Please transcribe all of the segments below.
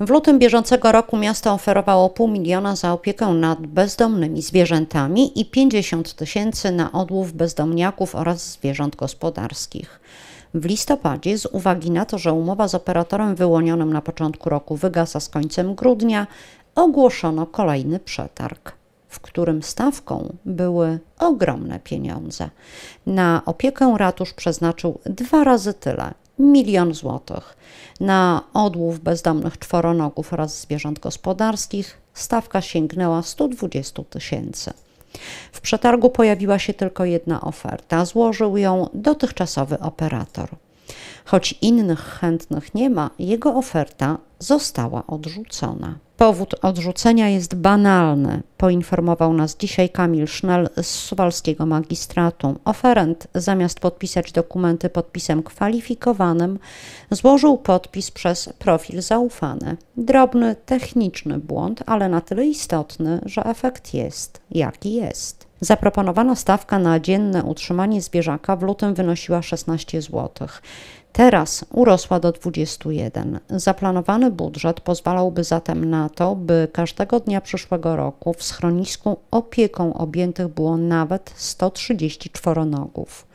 W lutym bieżącego roku miasto oferowało pół miliona za opiekę nad bezdomnymi zwierzętami i 50 tysięcy na odłów bezdomniaków oraz zwierząt gospodarskich. W listopadzie, z uwagi na to, że umowa z operatorem wyłonionym na początku roku wygasa z końcem grudnia, ogłoszono kolejny przetarg, w którym stawką były ogromne pieniądze. Na opiekę ratusz przeznaczył dwa razy tyle milion złotych. Na odłów bezdomnych czworonogów oraz zwierząt gospodarskich stawka sięgnęła 120 tysięcy. W przetargu pojawiła się tylko jedna oferta, złożył ją dotychczasowy operator. Choć innych chętnych nie ma, jego oferta została odrzucona. Powód odrzucenia jest banalny, poinformował nas dzisiaj Kamil Sznel z Suwalskiego Magistratu. Oferent, zamiast podpisać dokumenty podpisem kwalifikowanym, złożył podpis przez profil zaufany. Drobny, techniczny błąd, ale na tyle istotny, że efekt jest jaki jest. Zaproponowana stawka na dzienne utrzymanie zwierzaka w lutym wynosiła 16 zł. Teraz urosła do 21. Zaplanowany budżet pozwalałby zatem na to, by każdego dnia przyszłego roku w schronisku opieką objętych było nawet 134 nogów.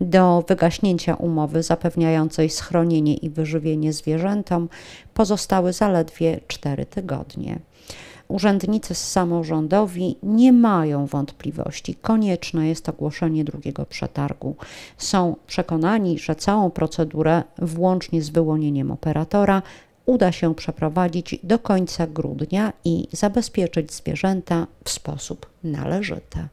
Do wygaśnięcia umowy zapewniającej schronienie i wyżywienie zwierzętom pozostały zaledwie 4 tygodnie. Urzędnicy samorządowi nie mają wątpliwości. Konieczne jest ogłoszenie drugiego przetargu. Są przekonani, że całą procedurę, włącznie z wyłonieniem operatora, uda się przeprowadzić do końca grudnia i zabezpieczyć zwierzęta w sposób należyty.